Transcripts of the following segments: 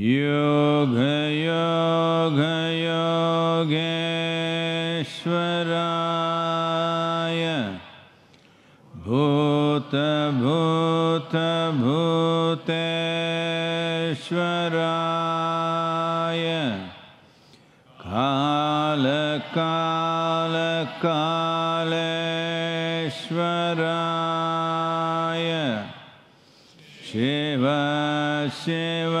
योग योग योगेश्वराय भूत भूत भूतेश्वराय काल काल कालेश्वराय शिव शिव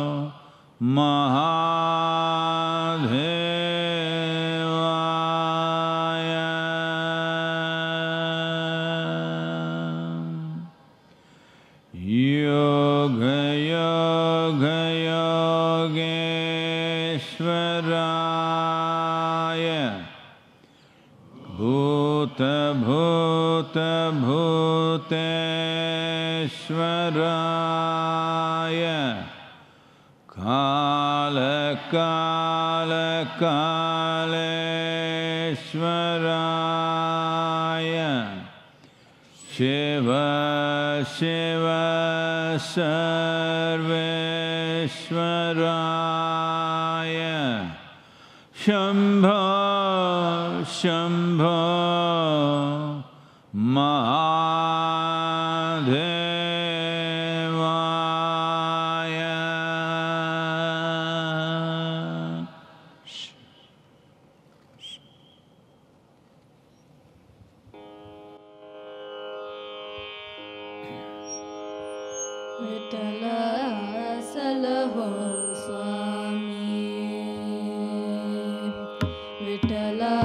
परमेश्वराय काल काल कालेश्वराय शिव शिव सर्वेश्वराय The love.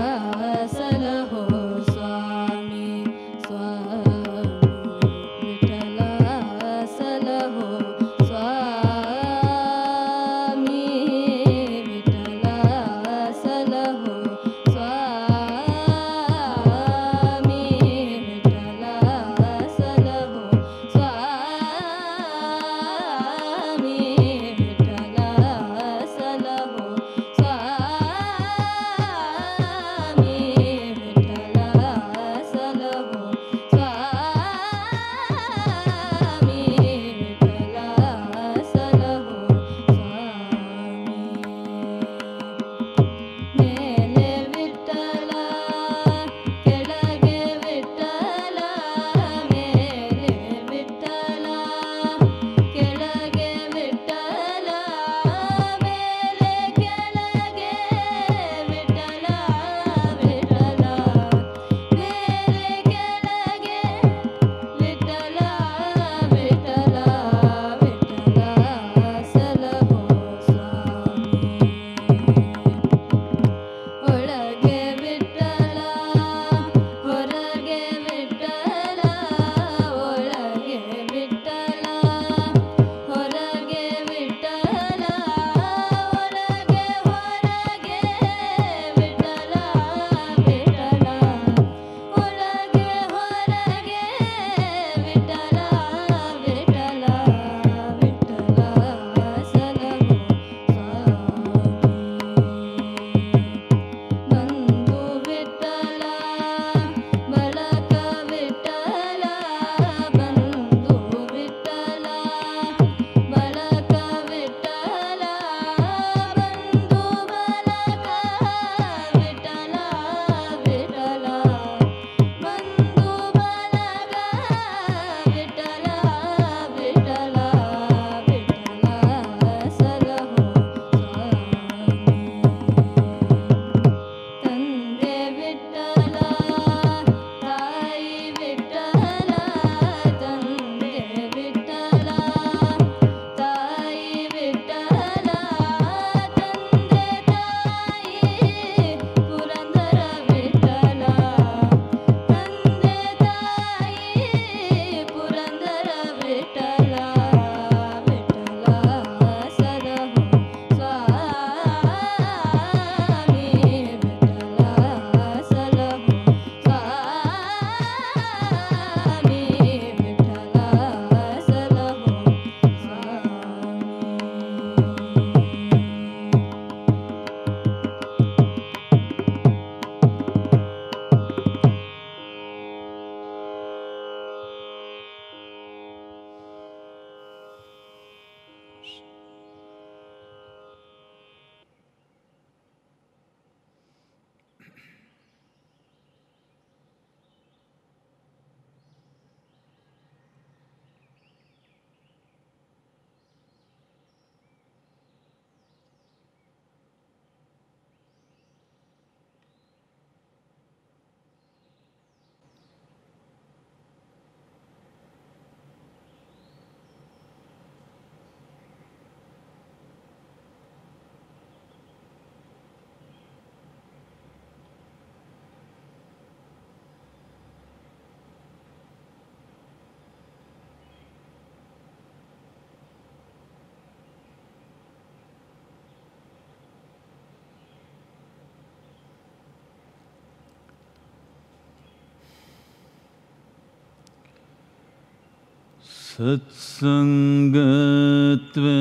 सत्सङ्गत्वे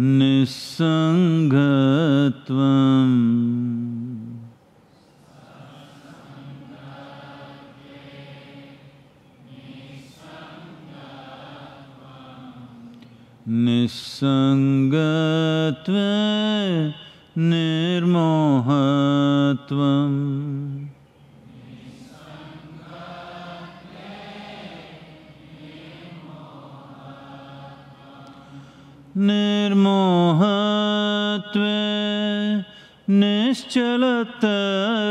निस्सङ्गत्वम् निस्सङ्गत्वे निर्मोहत्वम्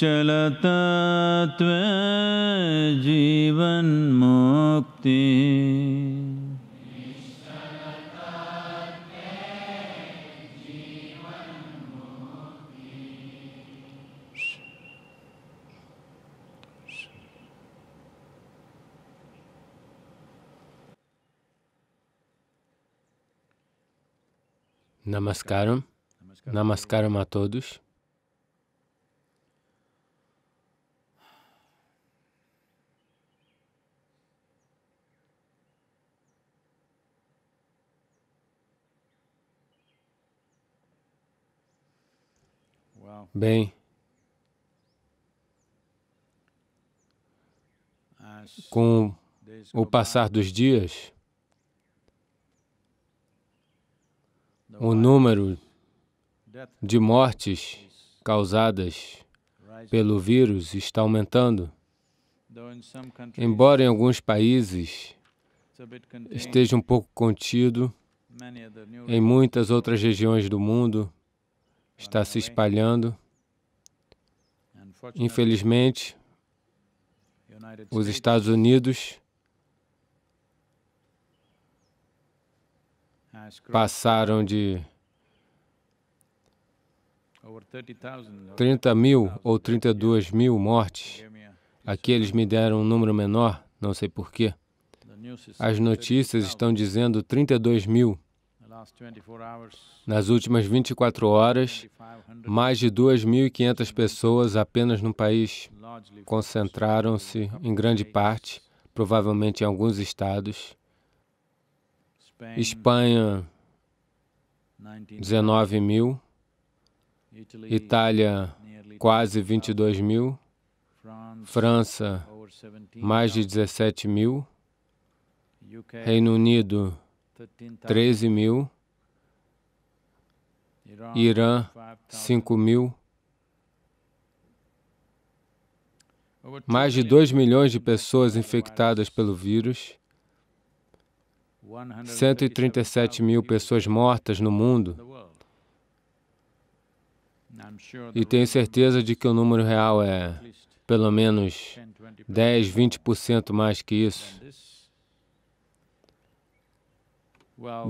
निश्चलतत्व जीवन मुक्ति Namaskaram. Namaskaram a todos. Bem, com o passar dos dias, o número de mortes causadas pelo vírus está aumentando. Embora em alguns países esteja um pouco contido, em muitas outras regiões do mundo, está se espalhando. Infelizmente, os Estados Unidos passaram de 30 mil ou 32 mil mortes. Aqui eles me deram um número menor, não sei porquê. As notícias estão dizendo 32 mil. Nas últimas 24 horas, mais de 2.500 pessoas apenas no país concentraram-se, em grande parte, provavelmente em alguns estados. Espanha, 19 mil. Itália, quase 22 mil. França, mais de 17 mil. Reino Unido, 13 mil, Irã, 5 mil, mais de 2 milhões de pessoas infectadas pelo vírus, 137 mil pessoas mortas no mundo. E tenho certeza de que o número real é pelo menos 10, 20% mais que isso.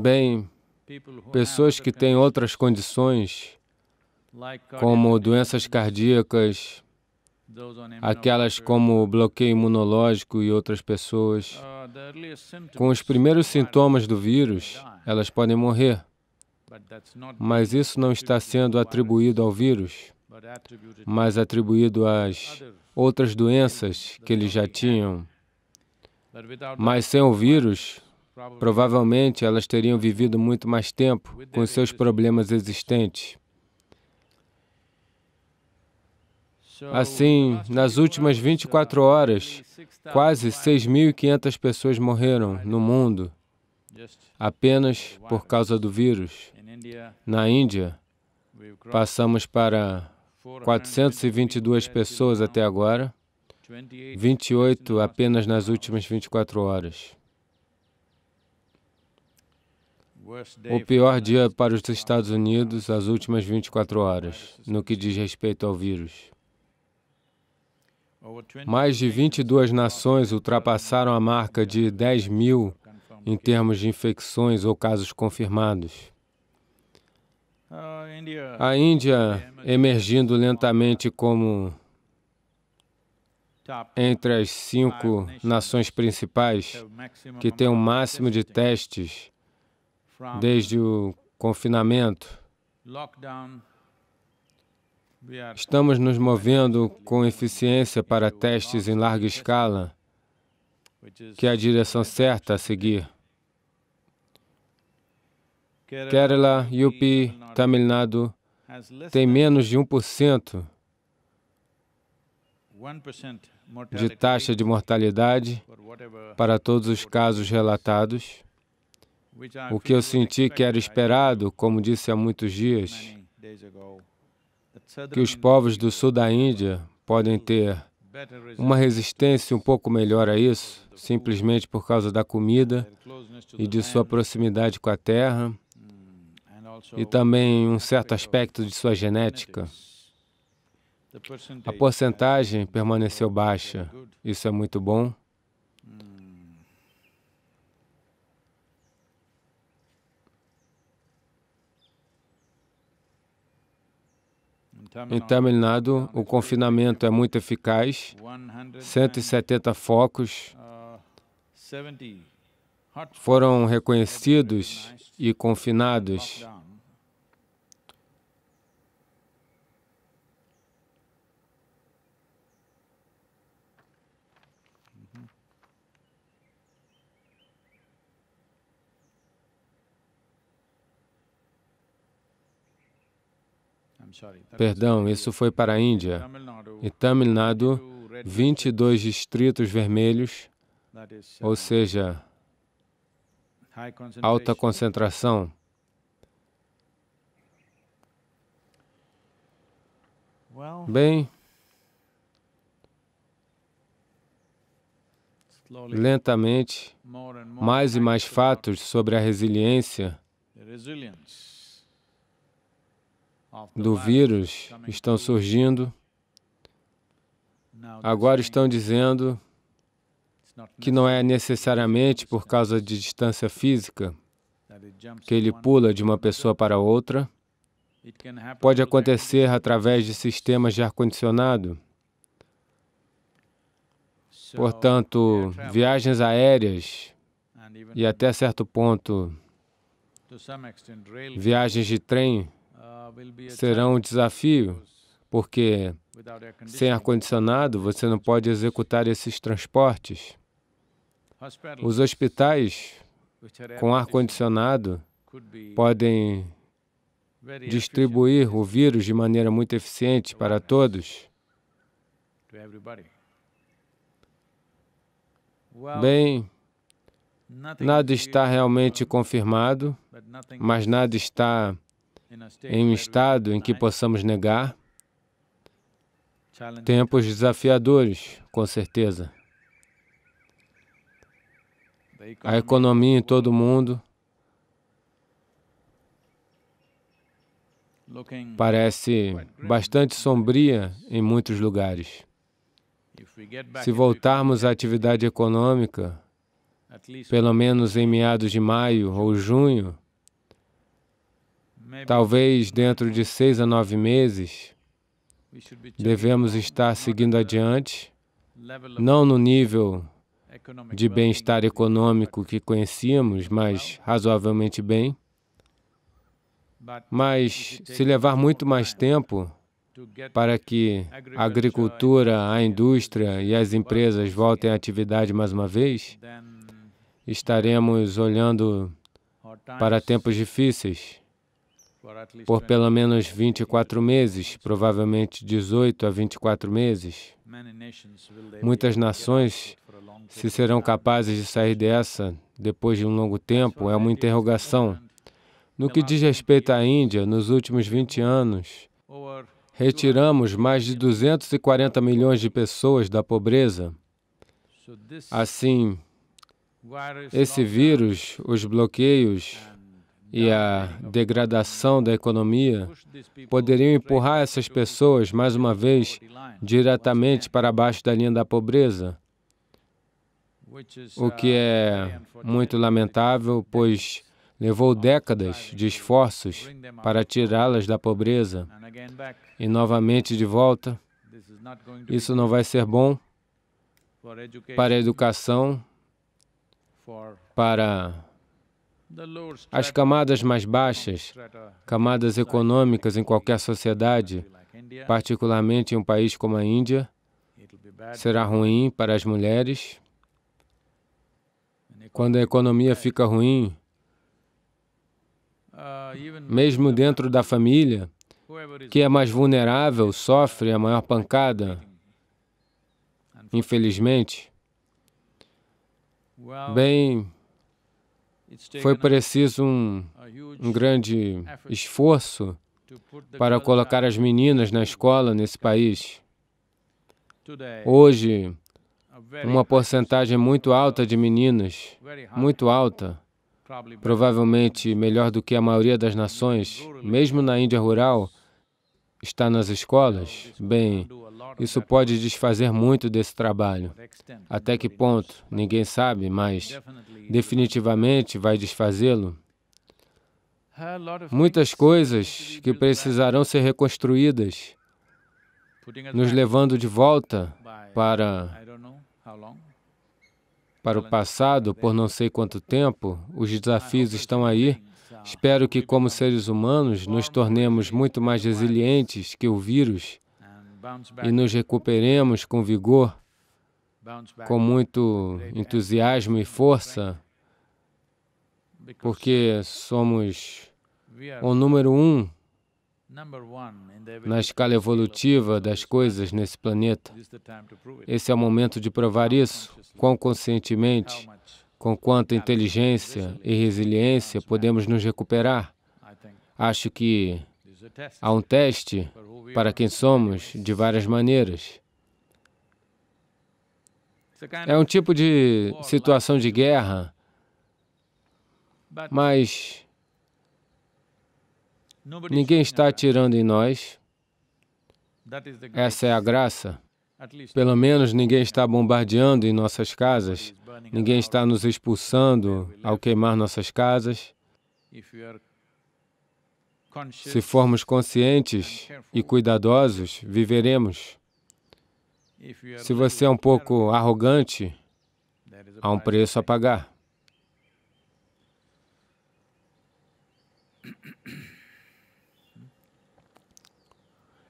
Bem, pessoas que têm outras condições, como doenças cardíacas, aquelas como bloqueio imunológico e outras pessoas, uh, com os primeiros sintomas do vírus, elas podem morrer. Mas isso não está sendo atribuído ao vírus, mas atribuído às outras doenças que eles já tinham. Mas sem o vírus, Provavelmente elas teriam vivido muito mais tempo com seus problemas existentes. Assim, nas últimas 24 uh, horas, quase 6.500 pessoas morreram no mundo apenas por causa do vírus. Na Índia, passamos para 422 pessoas até agora, 28 apenas nas últimas 24 horas. O pior dia para os Estados Unidos, as últimas 24 horas, no que diz respeito ao vírus. Mais de 22 nações ultrapassaram a marca de 10 mil em termos de infecções ou casos confirmados. A Índia emergindo lentamente como entre as cinco nações principais que tem o um máximo de testes desde o confinamento. Estamos nos movendo com eficiência para testes em larga escala, que é a direção certa a seguir. Kerala, UP, Tamil Nadu tem menos de 1% de taxa de mortalidade para todos os casos relatados. O que eu senti que era esperado, como disse há muitos dias, que os povos do sul da Índia podem ter uma resistência um pouco melhor a isso, simplesmente por causa da comida e de sua proximidade com a terra e também um certo aspecto de sua genética. A porcentagem permaneceu baixa, isso é muito bom. Em Tamil Nadu, o confinamento é muito eficaz 170 focos foram reconhecidos e confinados Perdão, isso foi para a Índia. E Tamil Nadu, 22 distritos vermelhos, ou seja, alta concentração. Bem, lentamente, mais e mais fatos sobre a resiliência do vírus estão surgindo, agora estão dizendo que não é necessariamente por causa de distância física que ele pula de uma pessoa para outra. Pode acontecer através de sistemas de ar-condicionado. Portanto, viagens aéreas e até certo ponto viagens de trem ah, serão um desafio, porque sem ar-condicionado você não pode executar esses transportes. Os hospitais com ar-condicionado podem distribuir o vírus de maneira muito eficiente para todos. Bem, nada está realmente confirmado, mas nada está em um estado em que possamos negar tempos desafiadores, com certeza. A economia em todo o mundo parece bastante sombria em muitos lugares. Se voltarmos à atividade econômica, pelo menos em meados de maio ou junho, talvez dentro de seis a nove meses, devemos estar seguindo adiante, não no nível de bem-estar econômico que conhecíamos, mas razoavelmente bem. Mas se levar muito mais tempo para que a agricultura, a indústria e as empresas voltem à atividade mais uma vez, estaremos olhando para tempos difíceis por pelo menos 24 meses, provavelmente 18 a 24 meses. Muitas nações se serão capazes de sair dessa depois de um longo tempo é uma interrogação. No que diz respeito à Índia, nos últimos 20 anos, retiramos mais de 240 milhões de pessoas da pobreza. Assim, esse vírus, os bloqueios, e a degradação da economia poderiam empurrar essas pessoas, mais uma vez, diretamente para baixo da linha da pobreza, o que é muito lamentável, pois levou décadas de esforços para tirá-las da pobreza. E novamente de volta, isso não vai ser bom para a educação, para as camadas mais baixas, camadas econômicas em qualquer sociedade, particularmente em um país como a Índia, será ruim para as mulheres. Quando a economia fica ruim, mesmo dentro da família, que é mais vulnerável sofre a maior pancada, infelizmente. Bem, foi preciso um, um grande esforço para colocar as meninas na escola nesse país. Hoje, uma porcentagem muito alta de meninas, muito alta, provavelmente melhor do que a maioria das nações, mesmo na Índia rural, está nas escolas. Bem, isso pode desfazer muito desse trabalho. Até que ponto? Ninguém sabe, mas definitivamente vai desfazê-lo. Muitas coisas que precisarão ser reconstruídas, nos levando de volta para para o passado por não sei quanto tempo, os desafios estão aí. Espero que, como seres humanos, nos tornemos muito mais resilientes que o vírus e nos recuperemos com vigor, com muito entusiasmo e força, porque somos o número um na escala evolutiva das coisas nesse planeta. Esse é o momento de provar isso, quão conscientemente, com quanta inteligência e resiliência podemos nos recuperar. Acho que Há um teste para quem somos de várias maneiras. É um tipo de situação de guerra, mas ninguém está atirando em nós. Essa é a graça. Pelo menos ninguém está bombardeando em nossas casas, ninguém está nos expulsando ao queimar nossas casas. Se formos conscientes e cuidadosos, viveremos. Se você é um pouco arrogante, há um preço a pagar.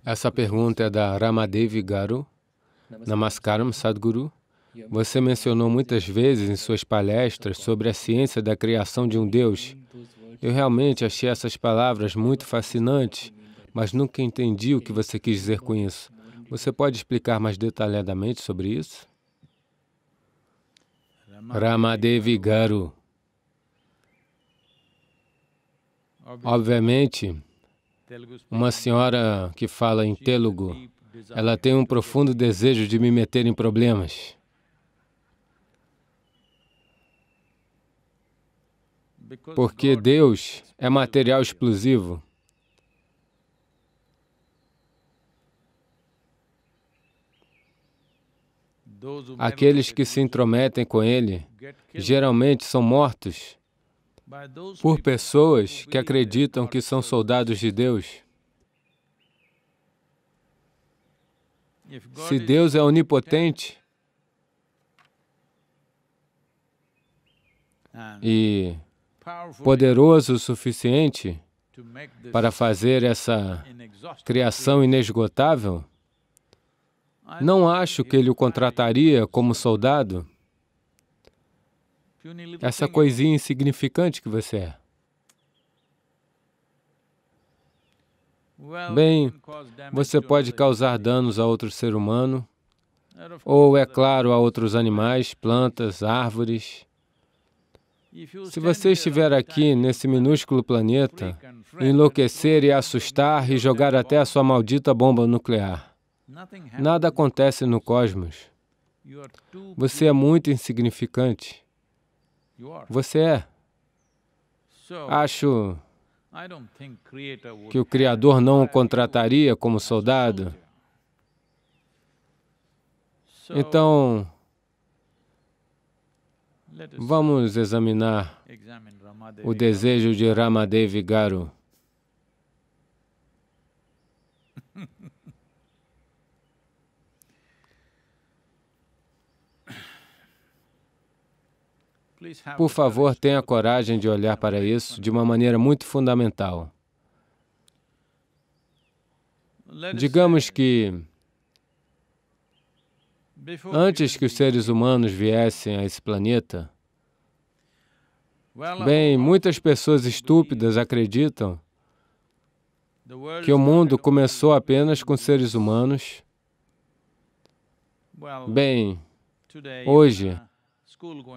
Essa pergunta é da Ramadevi Garu. Namaskaram, Sadhguru. Você mencionou muitas vezes em suas palestras sobre a ciência da criação de um Deus eu realmente achei essas palavras muito fascinantes, mas nunca entendi o que você quis dizer com isso. Você pode explicar mais detalhadamente sobre isso? Ramadevi Garu. Obviamente, uma senhora que fala em Telugu, ela tem um profundo desejo de me meter em problemas. porque Deus é material explosivo. Aqueles que se intrometem com Ele geralmente são mortos por pessoas que acreditam que são soldados de Deus. Se Deus é onipotente e poderoso o suficiente para fazer essa criação inesgotável, não acho que ele o contrataria como soldado, essa coisinha insignificante que você é. Bem, você pode causar danos a outro ser humano, ou, é claro, a outros animais, plantas, árvores. Se você estiver aqui nesse minúsculo planeta, enlouquecer e assustar e jogar até a sua maldita bomba nuclear, nada acontece no cosmos. Você é muito insignificante. Você é. Acho que o Criador não o contrataria como soldado. Então, Vamos examinar o desejo de Ramadevi Garu. Por favor, tenha coragem de olhar para isso de uma maneira muito fundamental. Digamos que antes que os seres humanos viessem a esse planeta, bem, muitas pessoas estúpidas acreditam que o mundo começou apenas com seres humanos. Bem, hoje,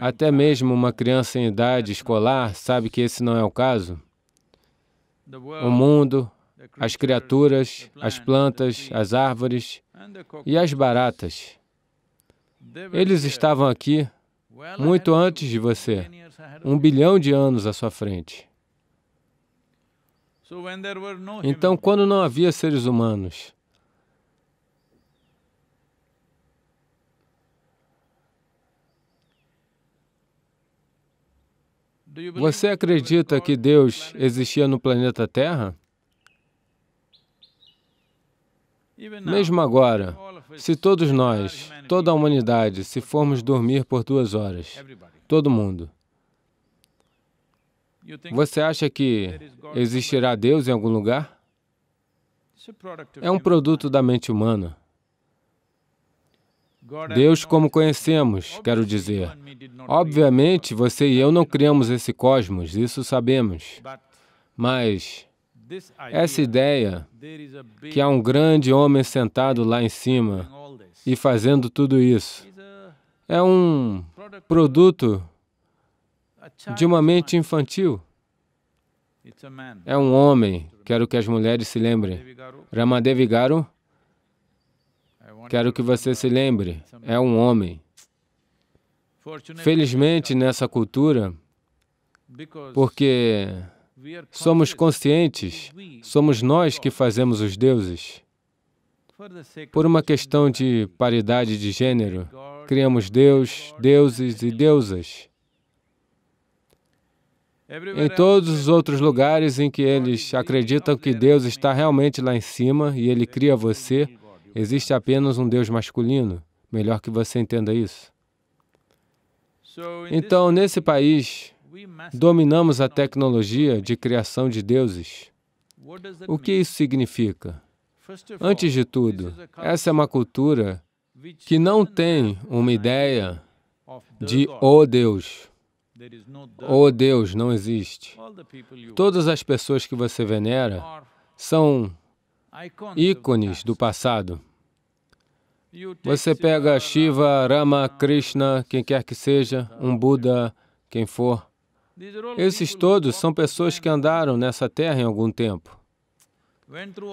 até mesmo uma criança em idade escolar sabe que esse não é o caso. O mundo, as criaturas, as plantas, as árvores e as baratas eles estavam aqui muito antes de você, um bilhão de anos à sua frente. Então, quando não havia seres humanos, Você acredita que Deus existia no planeta Terra? Mesmo agora, se todos nós, toda a humanidade, se formos dormir por duas horas, todo mundo, você acha que existirá Deus em algum lugar? É um produto da mente humana. Deus como conhecemos, quero dizer. Obviamente, você e eu não criamos esse cosmos, isso sabemos. Mas essa ideia que há um grande homem sentado lá em cima e fazendo tudo isso é um produto de uma mente infantil. É um homem, quero que as mulheres se lembrem. Ramadev Garu, quero que você se lembre, é um homem. Felizmente, nessa cultura, porque Somos conscientes, somos nós que fazemos os deuses. Por uma questão de paridade de gênero, criamos Deus, deuses e deusas. Em todos os outros lugares em que eles acreditam que Deus está realmente lá em cima e Ele cria você, existe apenas um Deus masculino. Melhor que você entenda isso. Então, nesse país, Dominamos a tecnologia de criação de deuses. O que isso significa? Antes de tudo, essa é uma cultura que não tem uma ideia de o oh Deus. O oh Deus não existe. Todas as pessoas que você venera são ícones do passado. Você pega Shiva, Rama, Krishna, quem quer que seja, um Buda, quem for. Esses todos são pessoas que andaram nessa terra em algum tempo.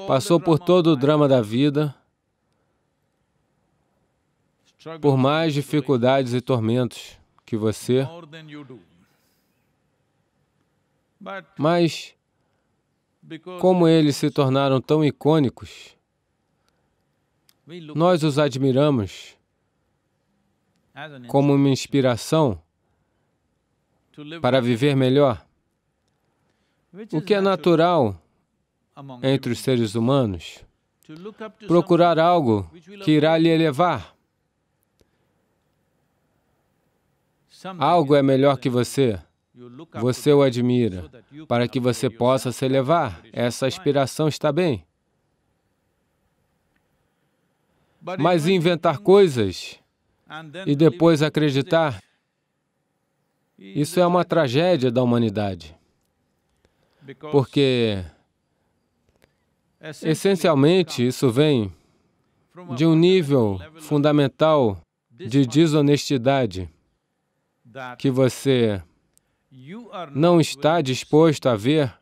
Passou por todo o drama da vida, por mais dificuldades e tormentos que você. Mas, como eles se tornaram tão icônicos, nós os admiramos como uma inspiração para viver melhor, o que é natural entre os seres humanos, procurar algo que irá lhe elevar. Algo é melhor que você, você o admira, para que você possa se elevar. Essa aspiração está bem. Mas inventar coisas e depois acreditar isso é uma tragédia da humanidade, porque essencialmente isso vem de um nível fundamental de desonestidade que você não está disposto a ver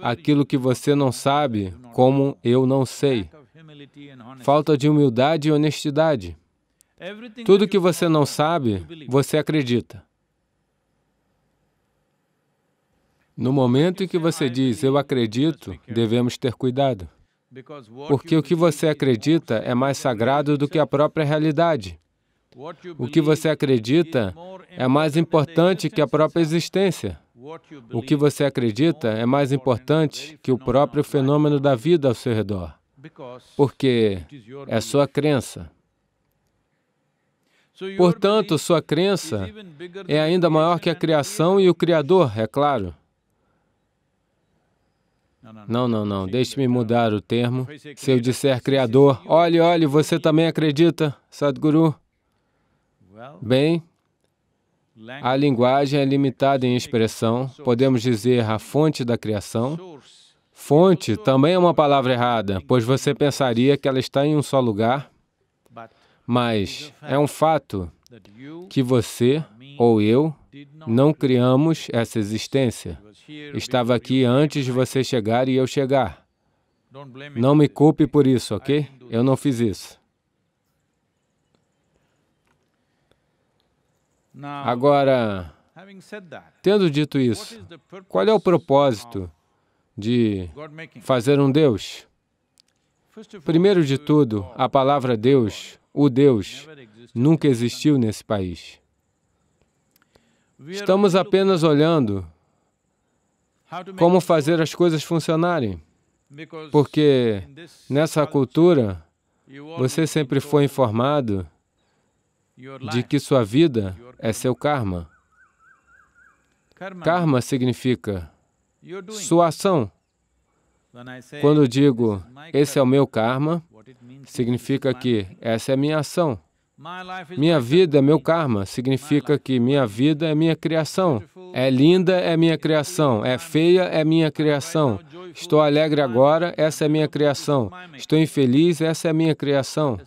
aquilo que você não sabe, como eu não sei. Falta de humildade e honestidade. Tudo que você não sabe, você acredita. No momento em que você diz, eu acredito, devemos ter cuidado. Porque o que você acredita é mais sagrado do que a própria realidade. O que você acredita é mais importante que a própria existência. O que você acredita é mais importante que o próprio fenômeno da vida ao seu redor, porque é sua crença. Portanto, sua crença é ainda maior que a criação e o Criador, é claro. Não, não, não. Deixe-me mudar o termo. Se eu disser Criador, olhe, olhe, você também acredita, Sadhguru? Bem, a linguagem é limitada em expressão. Podemos dizer a fonte da criação. Fonte também é uma palavra errada, pois você pensaria que ela está em um só lugar. Mas é um fato que você ou eu não criamos essa existência. Estava aqui antes de você chegar e eu chegar. Não me culpe por isso, ok? Eu não fiz isso. Agora, tendo dito isso, qual é o propósito de fazer um Deus? Primeiro de tudo, a palavra Deus, o Deus, nunca existiu nesse país. Estamos apenas olhando como fazer as coisas funcionarem. Porque nessa cultura, você sempre foi informado de que sua vida é seu karma. Karma significa sua ação. Quando digo, esse é o meu karma, significa que essa é a minha ação. Minha vida é meu karma, significa que minha vida é minha criação. É linda, é minha criação. É feia, é minha criação. Estou alegre agora, essa é minha criação. Estou infeliz, essa é minha criação.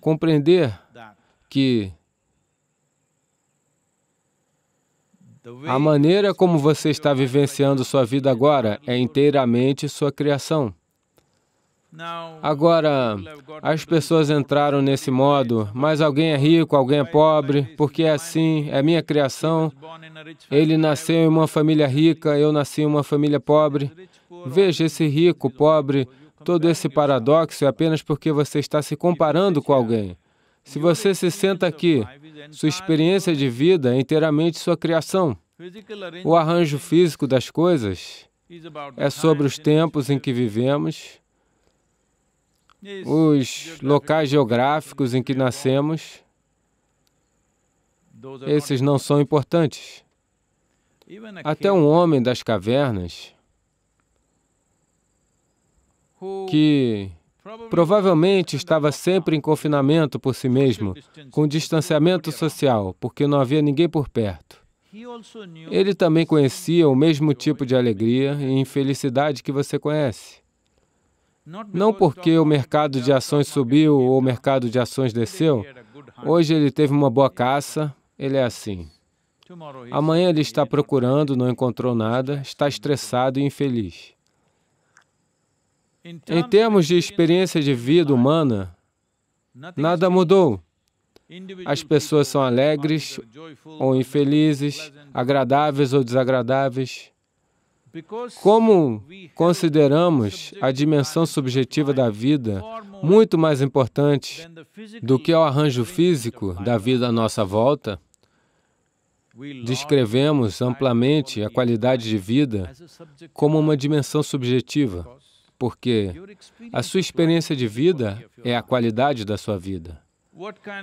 Compreender que a maneira como você está vivenciando sua vida agora é inteiramente sua criação. Agora, as pessoas entraram nesse modo, mas alguém é rico, alguém é pobre, porque é assim, é minha criação. Ele nasceu em uma família rica, eu nasci em uma família pobre. Veja esse rico, pobre, todo esse paradoxo é apenas porque você está se comparando com alguém. Se você se senta aqui, sua experiência de vida é inteiramente sua criação. O arranjo físico das coisas é sobre os tempos em que vivemos os locais geográficos em que nascemos, esses não são importantes. Até um homem das cavernas que provavelmente estava sempre em confinamento por si mesmo, com distanciamento social, porque não havia ninguém por perto. Ele também conhecia o mesmo tipo de alegria e infelicidade que você conhece. Não porque o mercado de ações subiu ou o mercado de ações desceu. Hoje ele teve uma boa caça, ele é assim. Amanhã ele está procurando, não encontrou nada, está estressado e infeliz. Em termos de experiência de vida humana, nada mudou. As pessoas são alegres ou infelizes, agradáveis ou desagradáveis. Como consideramos a dimensão subjetiva da vida muito mais importante do que o arranjo físico da vida à nossa volta, descrevemos amplamente a qualidade de vida como uma dimensão subjetiva, porque a sua experiência de vida é a qualidade da sua vida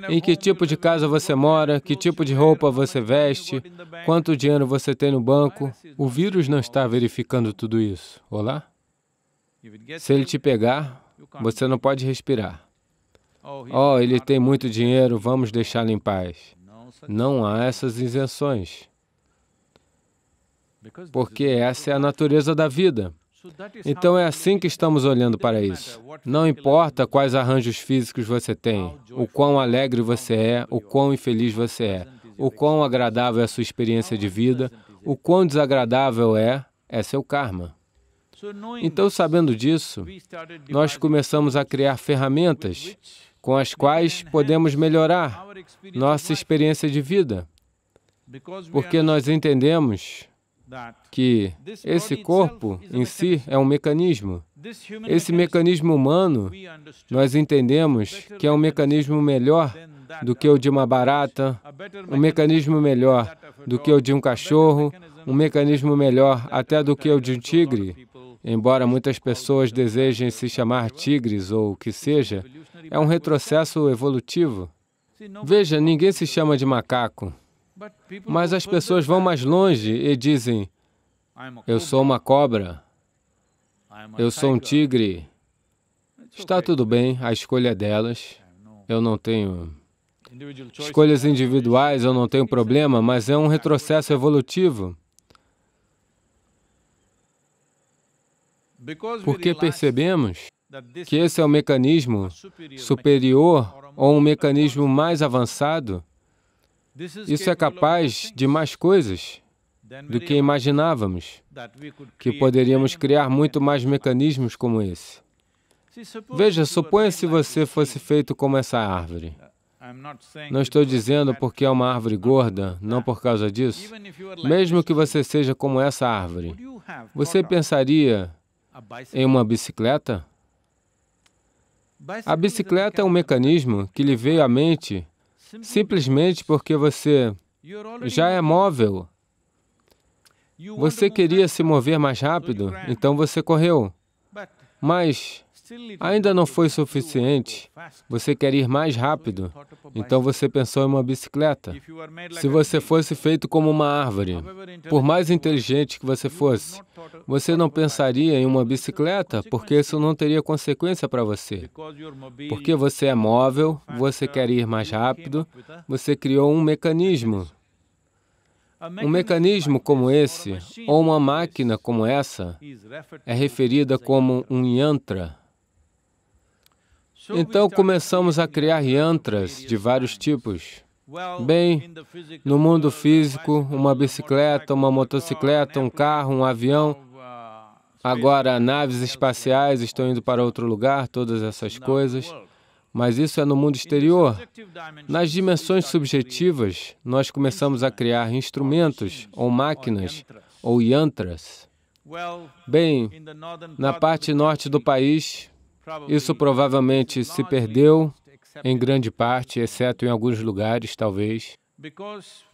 em que tipo de casa você mora, que tipo de roupa você veste, quanto dinheiro você tem no banco. O vírus não está verificando tudo isso, olá? Se ele te pegar, você não pode respirar. Oh, oh ele tem muito dinheiro, vamos deixá-lo em paz. Não há essas isenções. Porque essa é a natureza da vida. Então é assim que estamos olhando para isso. Não importa quais arranjos físicos você tem, o quão alegre você é, o quão infeliz você é, o quão agradável é a sua experiência de vida, o quão desagradável é, é seu karma. Então, sabendo disso, nós começamos a criar ferramentas com as quais podemos melhorar nossa experiência de vida, porque nós entendemos que esse corpo em si é um mecanismo. Esse mecanismo humano, nós entendemos que é um mecanismo melhor do que o de uma barata, um mecanismo melhor do que o de um cachorro, um mecanismo melhor até do que o de um tigre. Embora muitas pessoas desejem se chamar tigres ou o que seja, é um retrocesso evolutivo. Veja, ninguém se chama de macaco. Mas as pessoas vão mais longe e dizem: Eu sou uma cobra, eu sou um tigre. Está tudo bem, a escolha é delas. Eu não tenho. Escolhas individuais eu não tenho problema, mas é um retrocesso evolutivo. Porque percebemos que esse é um mecanismo superior ou um mecanismo mais avançado isso é capaz de mais coisas do que imaginávamos, que poderíamos criar muito mais mecanismos como esse. Veja, suponha se você fosse feito como essa árvore. Uh, não estou dizendo porque é uma árvore gorda, não por causa uh, disso. Mesmo que você seja como essa árvore, você pensaria em uma bicicleta? A bicicleta é um mecanismo que lhe veio à mente simplesmente porque você já é móvel. Você queria se mover mais rápido, então você correu. Mas Ainda não foi suficiente. Você quer ir mais rápido. Então você pensou em uma bicicleta. Se você fosse feito como uma árvore, por mais inteligente que você fosse, você não pensaria em uma bicicleta porque isso não teria consequência para você. Porque você é móvel, você quer ir mais rápido, você criou um mecanismo. Um mecanismo como esse, ou uma máquina como essa, é referida como um yantra. Então começamos a criar yantras de vários tipos. Bem, no mundo físico, uma bicicleta, uma uh, motocicleta, um carro, um avião. Uh, Agora, naves espaciais estão indo para outro lugar, todas essas coisas. Mas isso é no mundo exterior. Nas dimensões subjetivas, nós começamos a criar instrumentos ou máquinas ou yantras. Bem, na parte norte do país, isso provavelmente se perdeu em grande parte, exceto em alguns lugares, talvez,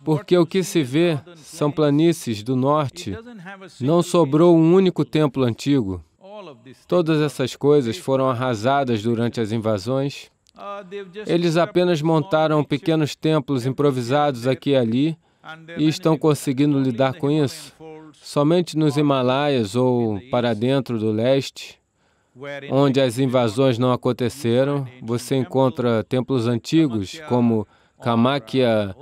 porque o que se vê são planícies do norte. Não sobrou um único templo antigo. Todas essas coisas foram arrasadas durante as invasões. Eles apenas montaram pequenos templos improvisados aqui e ali e estão conseguindo lidar com isso. Somente nos Himalaias ou para dentro do leste onde as invasões não aconteceram, você encontra templos antigos como Kamakya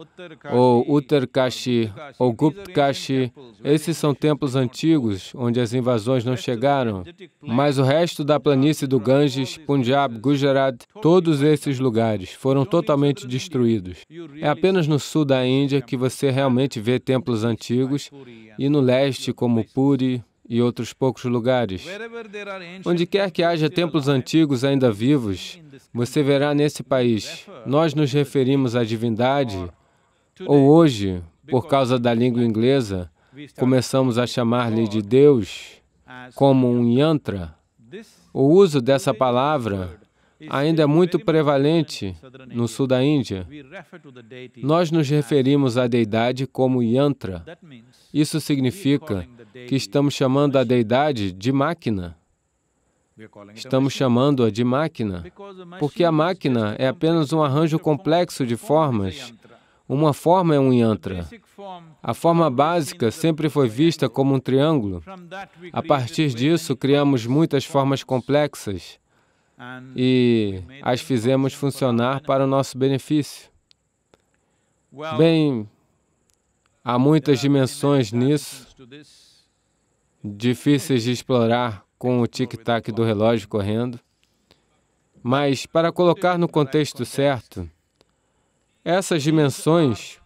ou Uttarkashi ou Guptkashi. Esses são templos antigos onde as invasões não chegaram. Mas o resto da planície do Ganges, Punjab, Gujarat, todos esses lugares foram totalmente destruídos. É apenas no sul da Índia que você realmente vê templos antigos e no leste como Puri, e outros poucos lugares. Onde quer que haja templos antigos ainda vivos, você verá nesse país. Nós nos referimos à divindade, ou hoje, por causa da língua inglesa, começamos a chamar-lhe de Deus como um yantra. O uso dessa palavra ainda é muito prevalente no sul da Índia. Nós nos referimos à deidade como yantra. Isso significa que estamos chamando a deidade de máquina. Estamos chamando-a de máquina, porque a máquina é apenas um arranjo complexo de formas. Uma forma é um yantra. A forma básica sempre foi vista como um triângulo. A partir disso, criamos muitas formas complexas e as fizemos funcionar para o nosso benefício. Bem, há muitas dimensões nisso difíceis de explorar com o tic-tac do relógio correndo. Mas, para colocar no contexto certo, essas dimensões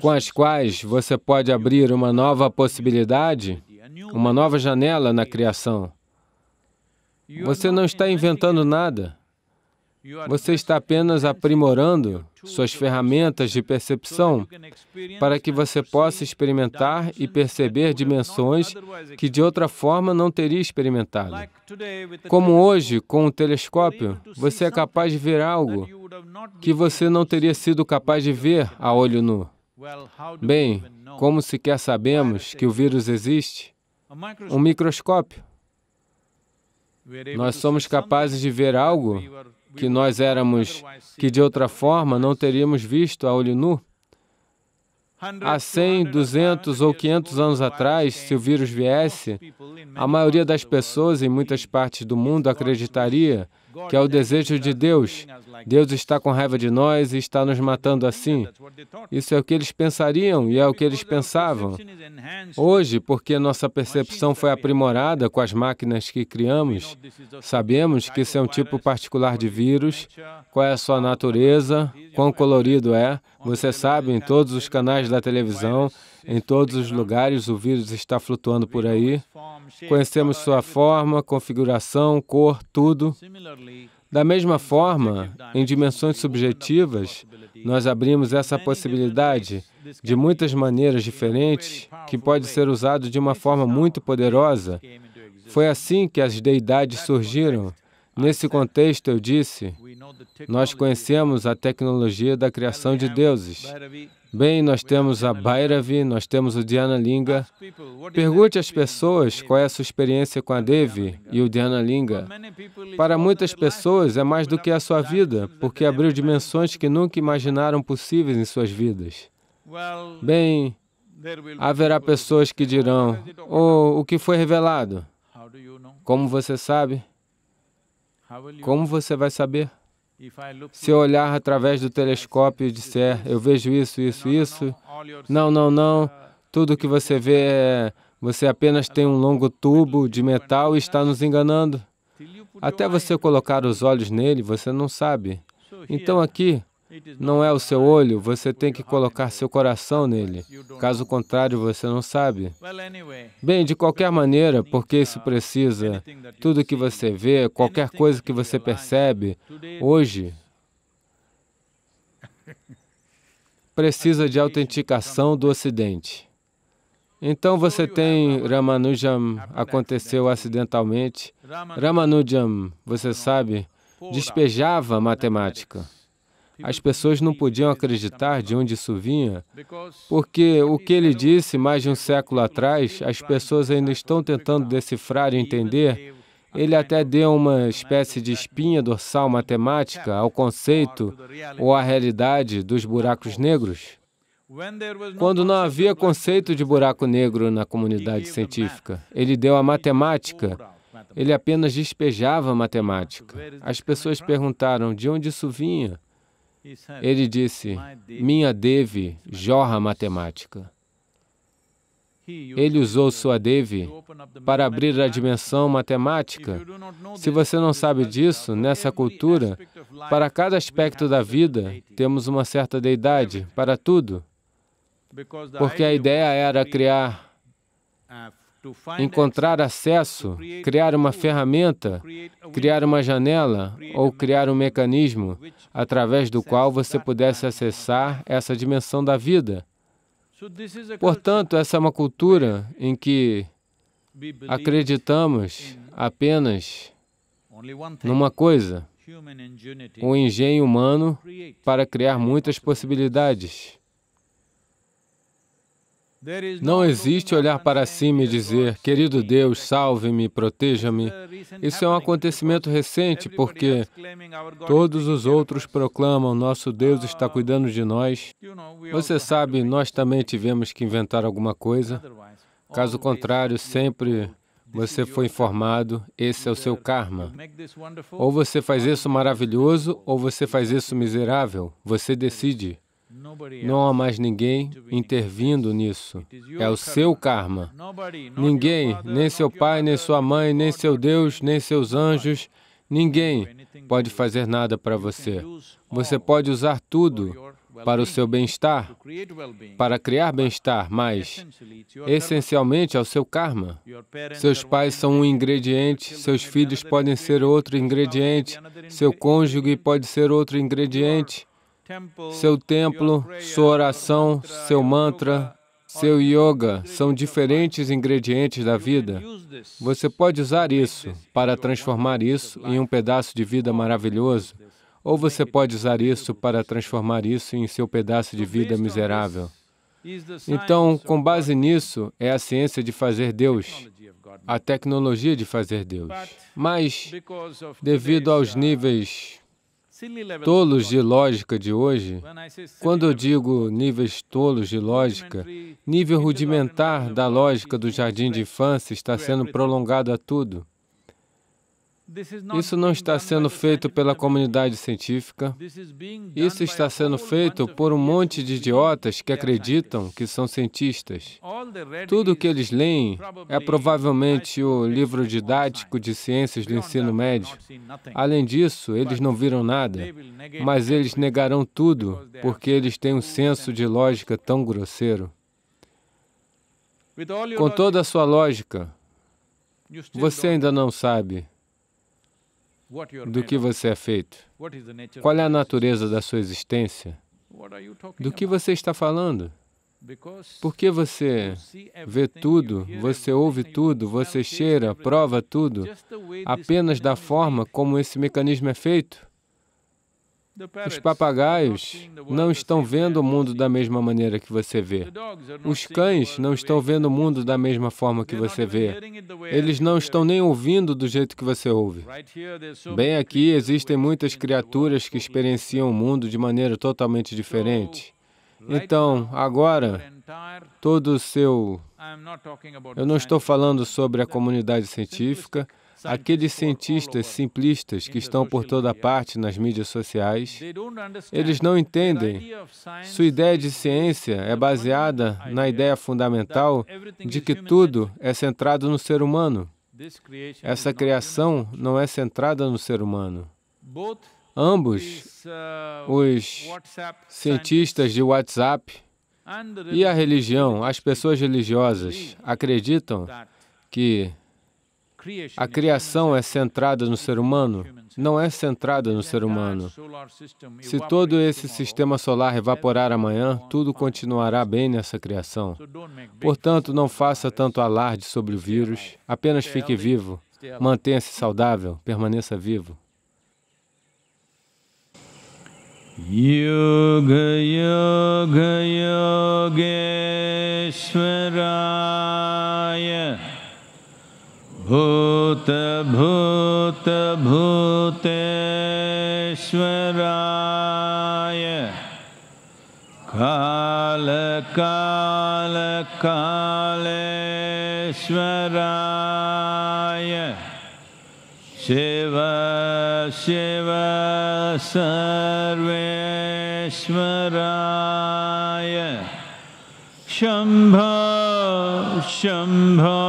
com as quais você pode abrir uma nova possibilidade, uma nova janela na criação. Você não está inventando nada. Você está apenas aprimorando suas ferramentas de percepção para que você possa experimentar e perceber dimensões que de outra forma não teria experimentado. Como hoje, com o telescópio, você é capaz de ver algo que você não teria sido capaz de ver a olho nu. Bem, como sequer sabemos que o vírus existe? Um microscópio. Nós somos capazes de ver algo que nós éramos, que de outra forma não teríamos visto a olho nu. Há 100, 200 ou 500 anos atrás, se o vírus viesse, a maioria das pessoas em muitas partes do mundo acreditaria que é o desejo de Deus. Deus está com raiva de nós e está nos matando assim. Isso é o que eles pensariam e é o que eles pensavam. Hoje, porque nossa percepção foi aprimorada com as máquinas que criamos, sabemos que isso é um tipo particular de vírus, qual é a sua natureza, quão colorido é, você sabe, em todos os canais da televisão, em todos os lugares, o vírus está flutuando por aí. Conhecemos sua forma, configuração, cor, tudo. Da mesma forma, em dimensões subjetivas, nós abrimos essa possibilidade de muitas maneiras diferentes que pode ser usado de uma forma muito poderosa. Foi assim que as deidades surgiram. Nesse contexto, eu disse: nós conhecemos a tecnologia da criação de deuses. Bem, nós temos a Bhairavi, nós temos o Dhyana Linga. Pergunte às pessoas qual é a sua experiência com a Devi e o Dhyana Linga. Para muitas pessoas, é mais do que a sua vida, porque abriu dimensões que nunca imaginaram possíveis em suas vidas. Bem, haverá pessoas que dirão: Oh, o que foi revelado? Como você sabe? Como você vai saber? Se eu olhar através do telescópio e disser, eu vejo isso, isso, isso, não, não, não, uh, tudo que você vê é. Você apenas tem um longo tubo de metal e está nos enganando. Até você colocar os olhos nele, você não sabe. Então aqui, não é o seu olho, você tem que colocar seu coração nele. Caso contrário, você não sabe. Bem, de qualquer maneira, porque isso precisa, tudo que você vê, qualquer coisa que você percebe, hoje, precisa de autenticação do Ocidente. Então você tem Ramanujam, aconteceu acidentalmente. Ramanujam, você sabe, despejava matemática. As pessoas não podiam acreditar de onde isso vinha, porque o que ele disse mais de um século atrás, as pessoas ainda estão tentando decifrar e entender. Ele até deu uma espécie de espinha dorsal matemática ao conceito ou à realidade dos buracos negros. Quando não havia conceito de buraco negro na comunidade científica, ele deu a matemática. Ele apenas despejava a matemática. As pessoas perguntaram de onde isso vinha. Ele disse, minha Devi jorra matemática. Ele usou sua Devi para abrir a dimensão matemática. Se você não sabe disso, nessa cultura, para cada aspecto da vida, temos uma certa deidade, para tudo. Porque a ideia era criar encontrar acesso, criar uma ferramenta, criar uma janela ou criar um mecanismo através do qual você pudesse acessar essa dimensão da vida. Portanto, essa é uma cultura em que acreditamos apenas numa coisa, o engenho humano para criar muitas possibilidades. Não existe olhar para cima e dizer, querido Deus, salve-me, proteja-me. Isso é um acontecimento recente, porque todos os outros proclamam, nosso Deus está cuidando de nós. Você sabe, nós também tivemos que inventar alguma coisa. Caso contrário, sempre você foi informado, esse é o seu karma. Ou você faz isso maravilhoso, ou você faz isso miserável. Você decide. Não há mais ninguém intervindo nisso. É o seu karma. Ninguém, nem seu pai, nem sua mãe, nem seu Deus, nem seus anjos, ninguém pode fazer nada para você. Você pode usar tudo para o seu bem-estar, para criar bem-estar, mas essencialmente ao seu karma. Seus pais são um ingrediente, seus filhos podem ser outro ingrediente, seu cônjuge pode ser outro ingrediente, seu templo, sua oração, seu mantra, seu yoga são diferentes ingredientes da vida. Você pode usar isso para transformar isso em um pedaço de vida maravilhoso, ou você pode usar isso para transformar isso em seu pedaço de vida miserável. Então, com base nisso, é a ciência de fazer Deus, a tecnologia de fazer Deus. Mas, devido aos uh, níveis tolos de lógica de hoje, quando eu digo níveis tolos de lógica, nível rudimentar da lógica do jardim de infância está é sendo é prolongado a tudo. Isso não está sendo feito pela comunidade científica. Isso está sendo feito por um monte de idiotas que acreditam que são cientistas. Tudo o que eles leem é provavelmente o livro didático de ciências do ensino médio. Além disso, eles não viram nada, mas eles negarão tudo porque eles têm um senso de lógica tão grosseiro. Com toda a sua lógica, você ainda não sabe do que você é feito? Qual é a natureza da sua existência? Do que você está falando? Porque você vê tudo, você ouve tudo, você cheira, prova tudo, apenas da forma como esse mecanismo é feito? Os papagaios não estão vendo o mundo da mesma maneira que você vê. Os cães não estão vendo o mundo da mesma forma que você vê. Eles não estão nem ouvindo do jeito que você ouve. Bem aqui existem muitas criaturas que experienciam o mundo de maneira totalmente diferente. Então, agora, todo o seu. Eu não estou falando sobre a comunidade científica. Aqueles cientistas simplistas que estão por toda parte nas mídias sociais, eles não entendem. Sua ideia de ciência é baseada na ideia fundamental de que tudo é centrado no ser humano. Essa criação não é centrada no ser humano. Ambos, uh, os cientistas de WhatsApp e a religião, as pessoas religiosas, acreditam que a criação é centrada no ser humano? Não é centrada no ser humano. Se todo esse sistema solar evaporar amanhã, tudo continuará bem nessa criação. Portanto, não faça tanto alarde sobre o vírus, apenas fique vivo, mantenha-se saudável, permaneça vivo. Yoga Yoga Yogeshwaraya भूत भूत भूतेश्वराय काल काल कालेश्वराय शिव शिव सर्वेश्वराय शंभ शंभ